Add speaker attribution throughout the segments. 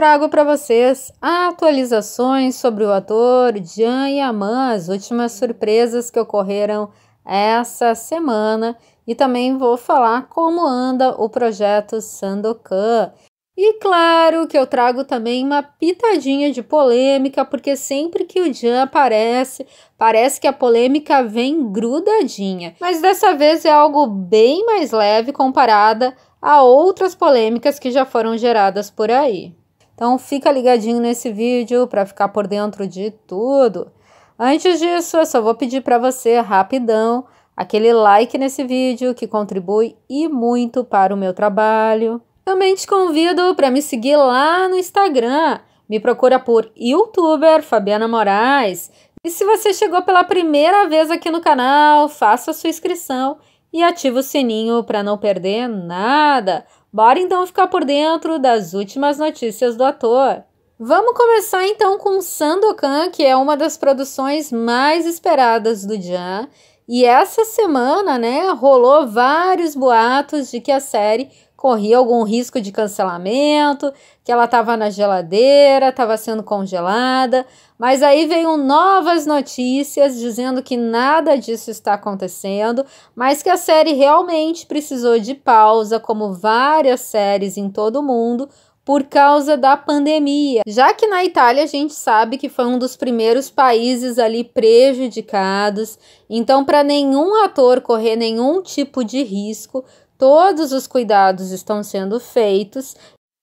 Speaker 1: trago para vocês atualizações sobre o ator Jean Yaman, as últimas surpresas que ocorreram essa semana e também vou falar como anda o projeto Sandokan. E claro que eu trago também uma pitadinha de polêmica, porque sempre que o Jean aparece, parece que a polêmica vem grudadinha. Mas dessa vez é algo bem mais leve comparada a outras polêmicas que já foram geradas por aí. Então fica ligadinho nesse vídeo para ficar por dentro de tudo. Antes disso, eu só vou pedir para você rapidão aquele like nesse vídeo que contribui e muito para o meu trabalho. Também te convido para me seguir lá no Instagram. Me procura por youtuber Fabiana Moraes. E se você chegou pela primeira vez aqui no canal, faça sua inscrição e ativa o sininho para não perder nada. Bora então ficar por dentro das últimas notícias do ator. Vamos começar então com Sandokan, que é uma das produções mais esperadas do Jan. E essa semana, né, rolou vários boatos de que a série corria algum risco de cancelamento, que ela estava na geladeira, estava sendo congelada, mas aí veio novas notícias dizendo que nada disso está acontecendo, mas que a série realmente precisou de pausa, como várias séries em todo o mundo, por causa da pandemia. Já que na Itália a gente sabe que foi um dos primeiros países ali prejudicados, então para nenhum ator correr nenhum tipo de risco, Todos os cuidados estão sendo feitos,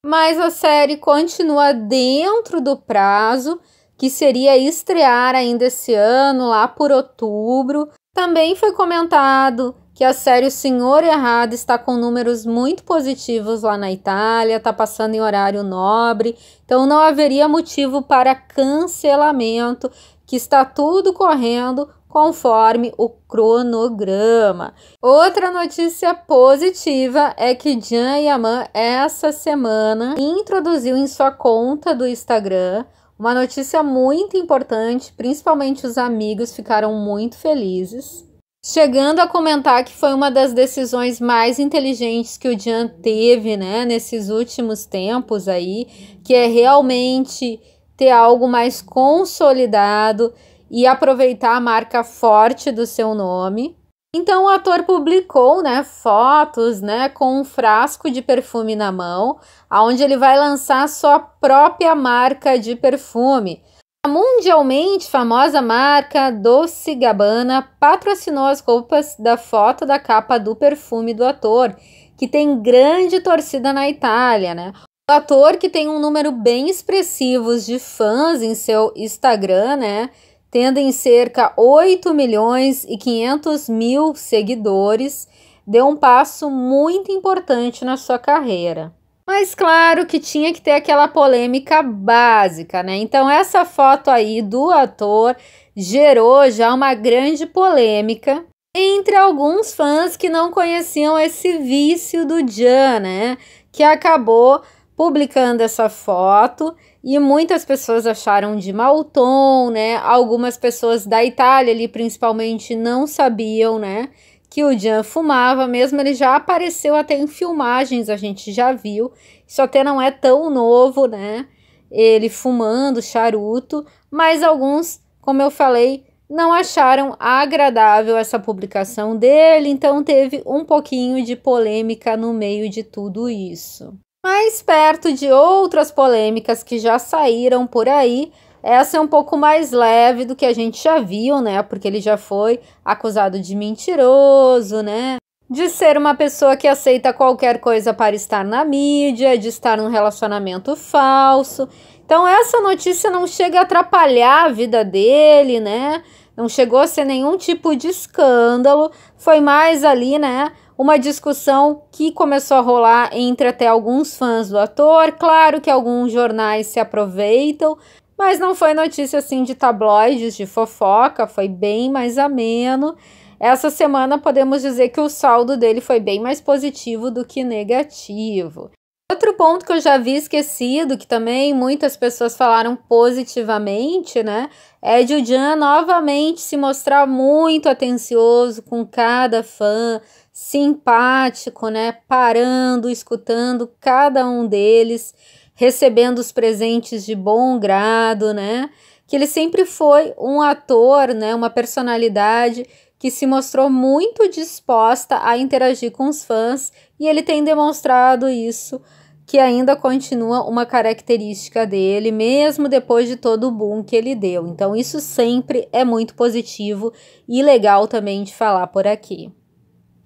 Speaker 1: mas a série continua dentro do prazo que seria estrear ainda esse ano, lá por outubro. Também foi comentado que a série O Senhor Errado está com números muito positivos lá na Itália, está passando em horário nobre, então não haveria motivo para cancelamento, que está tudo correndo conforme o cronograma. Outra notícia positiva é que Jan Yaman essa semana introduziu em sua conta do Instagram uma notícia muito importante, principalmente os amigos ficaram muito felizes. Chegando a comentar que foi uma das decisões mais inteligentes que o Jean teve, né, nesses últimos tempos aí, que é realmente ter algo mais consolidado e aproveitar a marca forte do seu nome. Então o ator publicou, né, fotos, né, com um frasco de perfume na mão, aonde ele vai lançar sua própria marca de perfume. A mundialmente famosa marca Dolce Gabbana patrocinou as roupas da foto da capa do perfume do ator, que tem grande torcida na Itália, né? O ator que tem um número bem expressivo de fãs em seu Instagram, né? tendem cerca 8 milhões e 500 mil seguidores, deu um passo muito importante na sua carreira. Mas claro que tinha que ter aquela polêmica básica, né? Então essa foto aí do ator gerou já uma grande polêmica entre alguns fãs que não conheciam esse vício do Jan, né? Que acabou publicando essa foto e muitas pessoas acharam de mau tom, né? Algumas pessoas da Itália ali principalmente não sabiam, né? Que o Jean fumava, mesmo ele já apareceu até em filmagens, a gente já viu. Isso até não é tão novo, né? Ele fumando charuto, mas alguns, como eu falei, não acharam agradável essa publicação dele, então teve um pouquinho de polêmica no meio de tudo isso. Mais perto de outras polêmicas que já saíram por aí, essa é um pouco mais leve do que a gente já viu, né? Porque ele já foi acusado de mentiroso, né? De ser uma pessoa que aceita qualquer coisa para estar na mídia, de estar num relacionamento falso. Então, essa notícia não chega a atrapalhar a vida dele, né? Não chegou a ser nenhum tipo de escândalo. Foi mais ali, né? uma discussão que começou a rolar entre até alguns fãs do ator. Claro que alguns jornais se aproveitam, mas não foi notícia assim de tabloides, de fofoca, foi bem mais ameno. Essa semana podemos dizer que o saldo dele foi bem mais positivo do que negativo. Outro ponto que eu já havia esquecido, que também muitas pessoas falaram positivamente, né? É de o Jean novamente se mostrar muito atencioso com cada fã, simpático, né? Parando, escutando cada um deles, recebendo os presentes de bom grado, né? Que ele sempre foi um ator, né? Uma personalidade que se mostrou muito disposta a interagir com os fãs e ele tem demonstrado isso que ainda continua uma característica dele, mesmo depois de todo o boom que ele deu. Então, isso sempre é muito positivo e legal também de falar por aqui.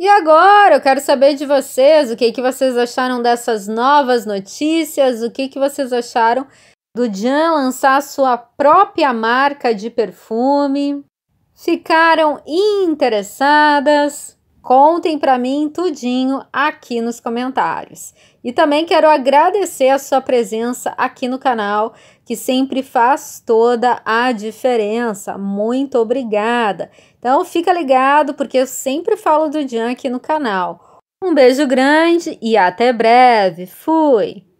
Speaker 1: E agora eu quero saber de vocês o que, que vocês acharam dessas novas notícias, o que, que vocês acharam do Jean lançar sua própria marca de perfume. Ficaram interessadas? Contem para mim tudinho aqui nos comentários. E também quero agradecer a sua presença aqui no canal, que sempre faz toda a diferença. Muito obrigada. Então fica ligado porque eu sempre falo do Jean aqui no canal. Um beijo grande e até breve. Fui.